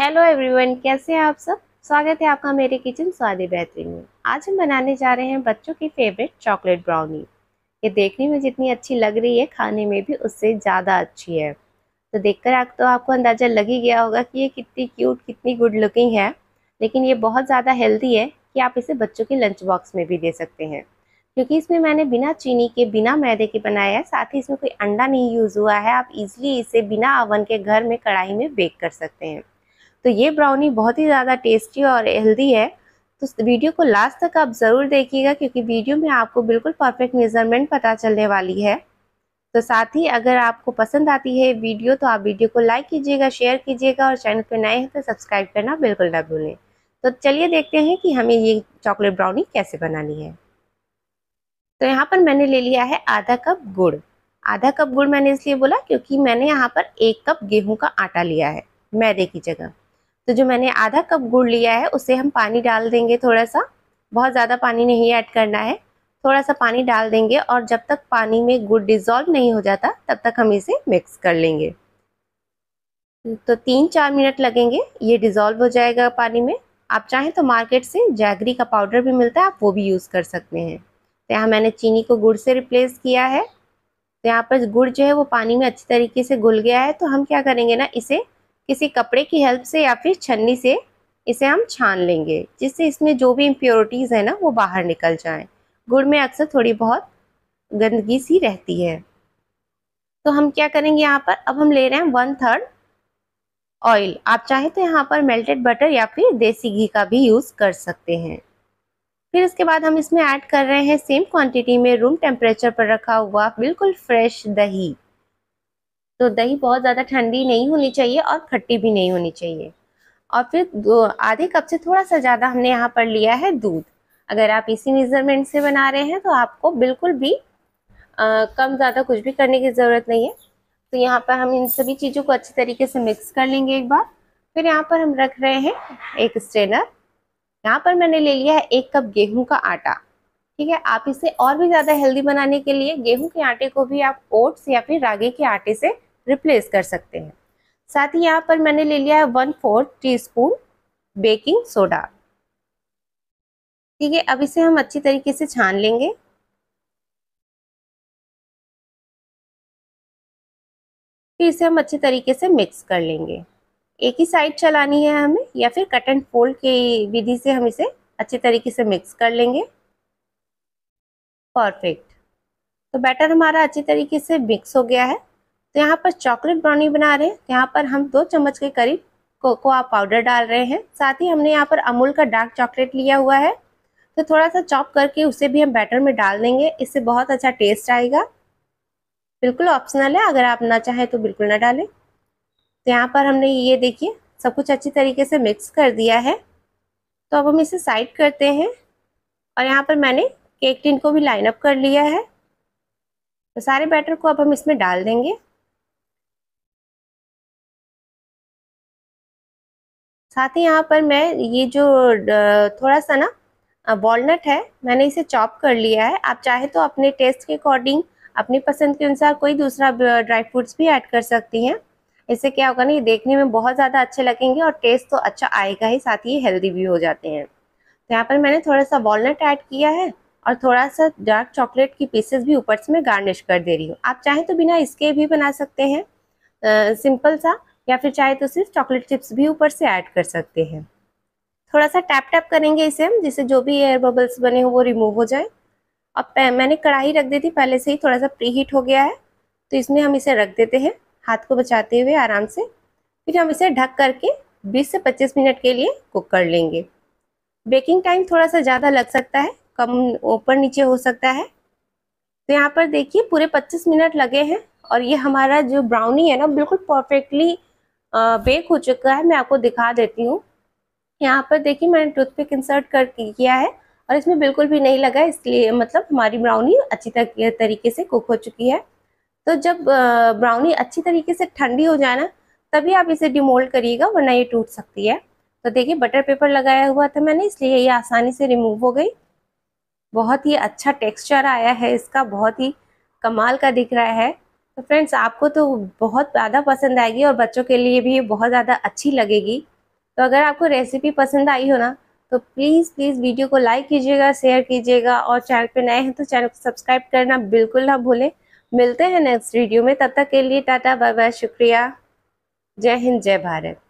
Hello everyone कैसे हैं आप सब स्वागत है आपका मेरे किचन स्वादी बेहतरीन में आज हम बनाने जा रहे हैं बच्चों की फेवरेट चॉकलेट ब्राउनी ये देखने में जितनी अच्छी लग रही है खाने में भी उससे ज़्यादा अच्छी है तो देखकर आप तो आपको अंदाज़ा लग ही गया होगा कि ये कितनी क्यूट कितनी गुड लुकिंग है लेकिन ये बहुत ज़्यादा हेल्दी है कि आप इसे बच्चों के लंच बॉक्स में भी दे सकते हैं क्योंकि इसमें मैंने बिना चीनी के बिना मैदे के बनाया है साथ ही इसमें कोई अंडा नहीं यूज़ हुआ है आप इजीली इसे बिना अवन के घर में कढ़ाई में बेक कर सकते हैं तो ये ब्राउनी बहुत ही ज़्यादा टेस्टी और हेल्दी है तो वीडियो को लास्ट तक आप ज़रूर देखिएगा क्योंकि वीडियो में आपको बिल्कुल परफेक्ट मेज़रमेंट पता चलने वाली है तो साथ ही अगर आपको पसंद आती है वीडियो तो आप वीडियो को लाइक कीजिएगा शेयर कीजिएगा और चैनल पर नए हैं तो सब्सक्राइब करना बिल्कुल ना भूलें तो चलिए देखते हैं कि हमें ये चॉकलेट ब्राउनी कैसे बनानी है तो यहाँ पर मैंने ले लिया है आधा कप गुड़ आधा कप गुड़ मैंने इसलिए बोला क्योंकि मैंने यहाँ पर एक कप गेहूं का आटा लिया है मैदे की जगह तो जो मैंने आधा कप गुड़ लिया है उसे हम पानी डाल देंगे थोड़ा सा बहुत ज़्यादा पानी नहीं ऐड करना है थोड़ा सा पानी डाल देंगे और जब तक पानी में गुड़ डिज़ोल्व नहीं हो जाता तब तक हम इसे मिक्स कर लेंगे तो तीन चार मिनट लगेंगे ये डिज़ोल्व हो जाएगा पानी में आप चाहें तो मार्केट से जैगरी का पाउडर भी मिलता है आप वो भी यूज़ कर सकते हैं तो यहाँ मैंने चीनी को गुड़ से रिप्लेस किया है तो यहाँ पर गुड़ जो है वो पानी में अच्छी तरीके से घुल गया है तो हम क्या करेंगे ना इसे किसी कपड़े की हेल्प से या फिर छन्नी से इसे हम छान लेंगे जिससे इसमें जो भी इम्प्योरिटीज़ है ना वो बाहर निकल जाएं। गुड़ में अक्सर थोड़ी बहुत गंदगी सी रहती है तो हम क्या करेंगे यहाँ पर अब हम ले रहे हैं वन थर्ड ऑयल आप चाहे तो यहाँ पर मेल्टेड बटर या फिर देसी घी का भी यूज़ कर सकते हैं फिर इसके बाद हम इसमें ऐड कर रहे हैं सेम क्वांटिटी में रूम टेम्परेचर पर रखा हुआ बिल्कुल फ्रेश दही तो दही बहुत ज़्यादा ठंडी नहीं होनी चाहिए और खट्टी भी नहीं होनी चाहिए और फिर आधे कप से थोड़ा सा ज़्यादा हमने यहाँ पर लिया है दूध अगर आप इसी मेज़रमेंट से बना रहे हैं तो आपको बिल्कुल भी आ, कम ज़्यादा कुछ भी करने की ज़रूरत नहीं है तो यहाँ पर हम इन सभी चीज़ों को अच्छे तरीके से मिक्स कर लेंगे एक बार फिर यहाँ पर हम रख रहे हैं एक स्ट्रेनर यहाँ पर मैंने ले लिया है एक कप गेहूं का आटा ठीक है आप इसे और भी ज़्यादा हेल्दी बनाने के लिए गेहूं के आटे को भी आप ओट्स या फिर रागी के आटे से रिप्लेस कर सकते हैं साथ ही यहाँ पर मैंने ले लिया है one fourth teaspoon baking soda ठीक है अब इसे हम अच्छी तरीके से छान लेंगे फिर इसे हम अच्छे तरीके से मिक्स कर लेंगे एक ही साइड चलानी है हमें या फिर कट एंड फोल्ड की विधि से हम इसे अच्छे तरीके से मिक्स कर लेंगे परफेक्ट तो बैटर हमारा अच्छे तरीके से मिक्स हो गया है तो यहाँ पर चॉकलेट ब्राउनी बना रहे हैं यहाँ पर हम दो चम्मच के करीब कोकोआ पाउडर डाल रहे हैं साथ ही हमने यहाँ पर अमूल का डार्क चॉकलेट लिया हुआ है तो थोड़ा सा चॉप करके उसे भी हम बैटर में डाल देंगे इससे बहुत अच्छा टेस्ट आएगा बिल्कुल ऑप्शनल है अगर आप ना चाहें तो बिल्कुल ना डालें तो यहाँ पर हमने ये देखिए सब कुछ अच्छी तरीके से मिक्स कर दिया है तो अब हम इसे साइड करते हैं और यहाँ पर मैंने केक टिन को भी लाइन अप कर लिया है तो सारे बैटर को अब हम इसमें डाल देंगे साथ ही यहाँ पर मैं ये जो थोड़ा सा ना वॉलनट है मैंने इसे चॉप कर लिया है आप चाहे तो अपने टेस्ट के अकॉर्डिंग अपनी पसंद के अनुसार कोई दूसरा ड्राई फ्रूट्स भी ऐड कर सकती हैं इससे क्या होगा ना ये देखने में बहुत ज़्यादा अच्छे लगेंगे और टेस्ट तो अच्छा आएगा ही साथ ही हेल्दी भी हो जाते हैं तो यहाँ पर मैंने थोड़ा सा वॉलनट ऐड किया है और थोड़ा सा डार्क चॉकलेट की पीसेस भी ऊपर से मैं गार्निश कर दे रही हूँ आप चाहें तो बिना इसके भी बना सकते हैं आ, सिंपल सा या फिर चाहे तो सिर्फ चॉकलेट चिप्स भी ऊपर से ऐड कर सकते हैं थोड़ा सा टैप टैप करेंगे इसे हम जिससे जो भी एयर बबल्स बने हो वो रिमूव हो जाए अब मैंने कढ़ाई रख दी थी पहले से ही थोड़ा सा प्री हीट हो गया है तो इसमें हम इसे रख देते हैं हाथ को बचाते हुए आराम से फिर हम इसे ढक करके 20 से 25 मिनट के लिए कुक कर लेंगे बेकिंग टाइम थोड़ा सा ज़्यादा लग सकता है कम ऊपर नीचे हो सकता है तो यहाँ पर देखिए पूरे 25 मिनट लगे हैं और ये हमारा जो ब्राउनी है ना बिल्कुल परफेक्टली बेक हो चुका है मैं आपको दिखा देती हूँ यहाँ पर देखिए मैंने टूथपिक इंसर्ट कर किया है और इसमें बिल्कुल भी नहीं लगा इसलिए मतलब हमारी ब्राउनी अच्छी तरीके से कुक हो चुकी है तो जब ब्राउनी अच्छी तरीके से ठंडी हो जाए ना तभी आप इसे डिमोल्ड करिएगा वरना ये टूट सकती है तो देखिए बटर पेपर लगाया हुआ था मैंने इसलिए ये आसानी से रिमूव हो गई बहुत ही अच्छा टेक्सचर आया है इसका बहुत ही कमाल का दिख रहा है तो फ्रेंड्स आपको तो बहुत ज़्यादा पसंद आएगी और बच्चों के लिए भी बहुत ज़्यादा अच्छी लगेगी तो अगर आपको रेसिपी पसंद आई हो ना तो प्लीज़ प्लीज़ वीडियो को लाइक कीजिएगा शेयर कीजिएगा और चैनल पे नए हैं तो चैनल को सब्सक्राइब करना बिल्कुल ना भूलें मिलते हैं नेक्स्ट वीडियो में तब तक के लिए टाटा बाय बाय शुक्रिया जय हिंद जय भारत